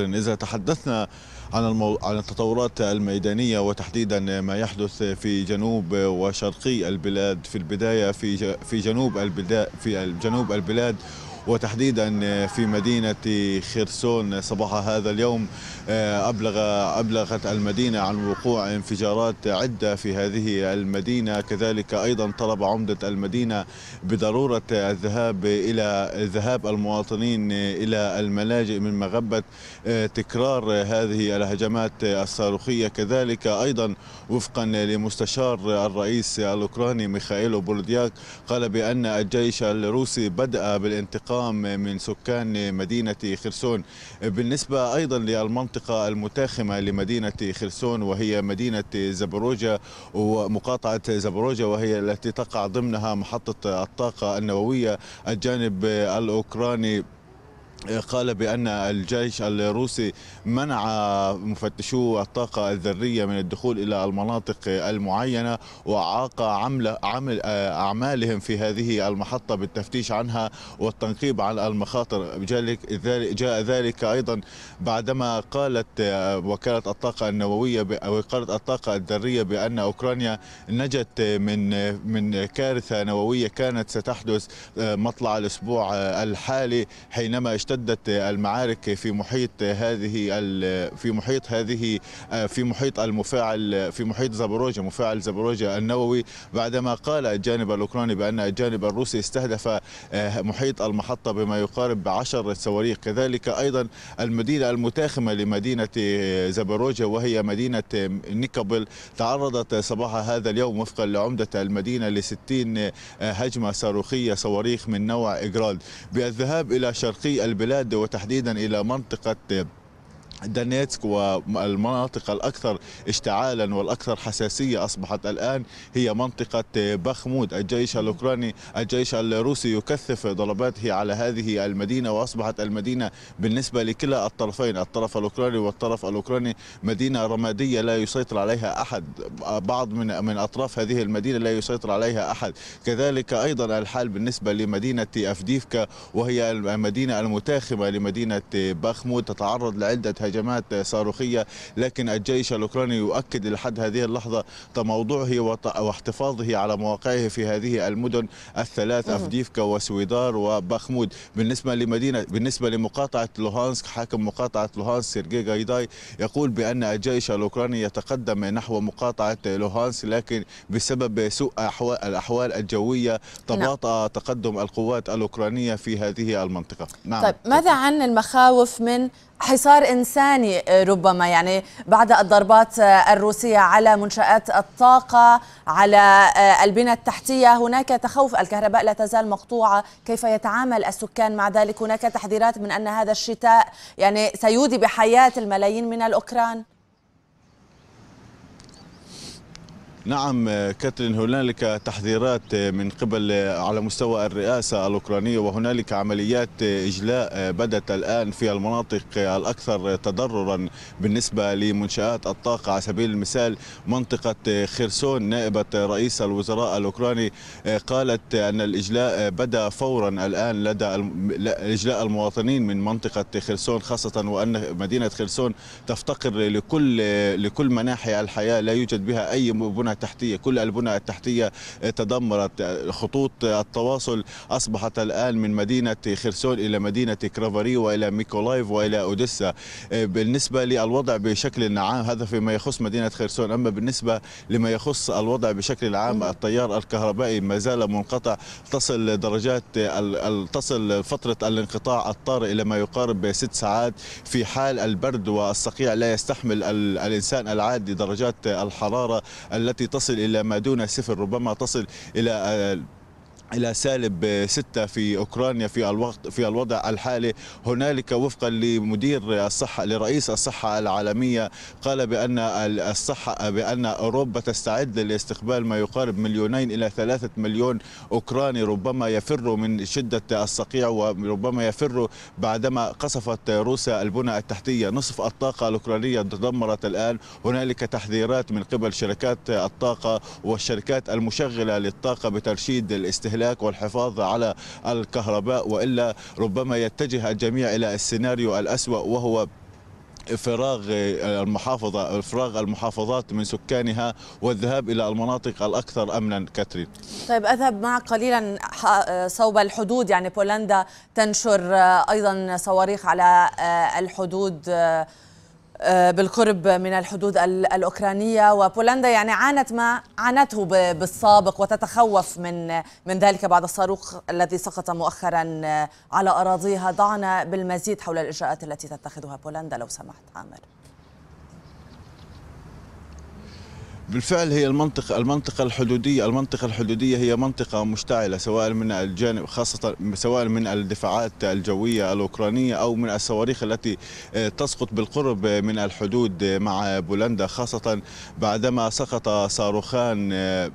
إذا تحدثنا عن المو... عن التطورات الميدانية وتحديدا ما يحدث في جنوب وشرقي البلاد في البداية في ج... في جنوب البلاد في جنوب البلاد وتحديدا في مدينة خرسون صباح هذا اليوم آه، أبلغ أبلغت المدينة عن وقوع انفجارات عدة في هذه المدينة كذلك أيضا طلب عمدة المدينة بضرورة الذهاب إلى ذهاب المواطنين إلى الملاجئ من مغبة آه، تكرار هذه الهجمات الصاروخية كذلك أيضا وفقا لمستشار الرئيس الأوكراني ميخائيل بولدياك قال بأن الجيش الروسي بدأ بالانتقام الانتقام من سكان مدينة خرسون بالنسبة أيضا للمنطقة المتاخمة لمدينة خرسون وهي مدينة زبروجة ومقاطعة زبروجة وهي التي تقع ضمنها محطة الطاقة النووية الجانب الأوكراني قال بأن الجيش الروسي منع مفتشو الطاقة الذرية من الدخول إلى المناطق المعينة وعاق عمل عمل أعمالهم في هذه المحطة بالتفتيش عنها والتنقيب عن المخاطر جاء ذلك أيضا بعدما قالت وكالة الطاقة النووية وكالة الطاقة الذرية بأن أوكرانيا نجت من من كارثة نووية كانت ستحدث مطلع الأسبوع الحالي حينما اشتد امتدت المعارك في محيط هذه في محيط هذه في محيط المفاعل في محيط زابوروجيا مفاعل زابوروجيا النووي بعدما قال الجانب الاوكراني بان الجانب الروسي استهدف آه، محيط المحطه بما يقارب عشر صواريخ كذلك ايضا المدينه المتاخمه لمدينه آه، زابوروجيا وهي مدينه آه، نيكابل تعرضت صباح هذا اليوم وفقا لعمده المدينه ل 60 هجمه صاروخيه صواريخ من نوع اجراد بالذهاب الى شرقي البلاد وتحديدا إلى منطقة دانيتسك والمناطق الأكثر اشتعالا والأكثر حساسية أصبحت الآن هي منطقة بخمود الجيش الأوكراني الجيش الروسي يكثف ضرباته على هذه المدينة وأصبحت المدينة بالنسبة لكلا الطرفين الطرف الأوكراني والطرف الأوكراني مدينة رمادية لا يسيطر عليها أحد بعض من من أطراف هذه المدينة لا يسيطر عليها أحد كذلك أيضا الحال بالنسبة لمدينة أفديفكا وهي المدينة المتاخمة لمدينة بخمود تتعرض لعدة هجمات هجمات صاروخية لكن الجيش الأوكراني يؤكد لحد هذه اللحظة تموضعه واحتفاظه على مواقعه في هذه المدن الثلاث أفديفكا وسويدار وبخمود بالنسبة لمدينة بالنسبة لمقاطعة لوهانسك حاكم مقاطعة لوهانسك سيرجي غايداي يقول بأن الجيش الأوكراني يتقدم نحو مقاطعة لوهانسك لكن بسبب سوء أحوال الأحوال الجوية تباطأ نعم. تقدم القوات الأوكرانية في هذه المنطقة نعم. طيب ماذا عن المخاوف من حصار إنساني آه، ربما يعني بعد الضربات آه، الروسية على منشآت الطاقة على آه، البنى التحتية هناك تخوف الكهرباء لا تزال مقطوعة كيف يتعامل السكان مع ذلك هناك تحذيرات من أن هذا الشتاء يعني سيودي بحياة الملايين من الأوكران نعم كاترين هنالك تحذيرات من قبل على مستوى الرئاسة الأوكرانية وهنالك عمليات إجلاء بدأت الآن في المناطق الأكثر تضررا بالنسبة لمنشآت الطاقة على سبيل المثال منطقة خيرسون نائبة رئيس الوزراء الأوكراني قالت أن الإجلاء بدأ فورا الآن لدى إجلاء المواطنين من منطقة خيرسون خاصة وأن مدينة خيرسون تفتقر لكل لكل مناحي الحياة لا يوجد بها أي بنى التحتية كل البنى التحتية آه، تدمرت آه، خطوط آه، التواصل أصبحت الآن من مدينة خرسون إلى مدينة كرافاري وإلى ميكولايف وإلى أوديسا بالنسبة للوضع بشكل عام هذا فيما يخص مدينة خرسون أما بالنسبة لما يخص الوضع بشكل عام نعم. التيار الكهربائي ما زال منقطع تصل درجات تصل فترة الانقطاع الطارئ إلى ما يقارب ست ساعات في حال البرد والصقيع لا يستحمل الإنسان العادي درجات الحرارة التي التي تصل إلى ما دون صفر ربما تصل إلى الى سالب ستة في اوكرانيا في الوقت في الوضع الحالي هنالك وفقا لمدير الصحه لرئيس الصحه العالميه قال بان الصحه بان اوروبا تستعد لاستقبال ما يقارب مليونين الى ثلاثة مليون اوكراني ربما يفروا من شده الصقيع وربما يفروا بعدما قصفت روسيا البنى التحتيه نصف الطاقه الاوكرانيه تدمرت الان هنالك تحذيرات من قبل شركات الطاقه والشركات المشغله للطاقه بترشيد الاستهلاك الاستهلاك والحفاظ على الكهرباء والا ربما يتجه الجميع الى السيناريو الاسوا وهو فراغ المحافظة فراغ المحافظات من سكانها والذهاب إلى المناطق الأكثر أمنا كاترين طيب أذهب معك قليلا صوب الحدود يعني بولندا تنشر آه، أيضا صواريخ على آه، الحدود آه، آه، بالقرب من الحدود الأوكرانية وبولندا يعني عانت ما عانته بالسابق وتتخوف من من ذلك بعد الصاروخ الذي سقط مؤخرا آه، على أراضيها ضعنا بالمزيد حول الإجراءات التي تتخذها بولندا لو سمحت عامر بالفعل هي المنطقة المنطقة الحدودية المنطقة الحدودية هي منطقة مشتعلة سواء من الجانب خاصة سواء من الدفاعات الجوية الأوكرانية أو من الصواريخ التي آه، تسقط بالقرب من الحدود مع بولندا خاصة بعدما سقط صاروخان آه،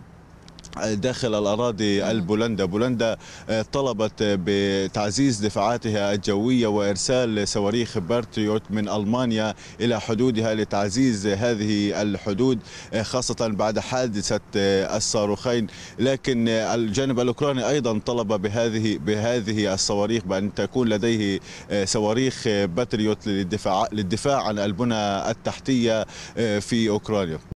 داخل الأراضي نعم. البولندا بولندا آه، طلبت بتعزيز دفاعاتها الجوية وإرسال صواريخ بارتيوت من ألمانيا إلى حدودها لتعزيز هذه الحدود آه، خاصة بعد حادثة آه، الصاروخين لكن الجانب الأوكراني أيضا طلب بهذه بهذه الصواريخ بأن تكون لديه صواريخ باتريوت للدفاع للدفاع عن البنى التحتية في أوكرانيا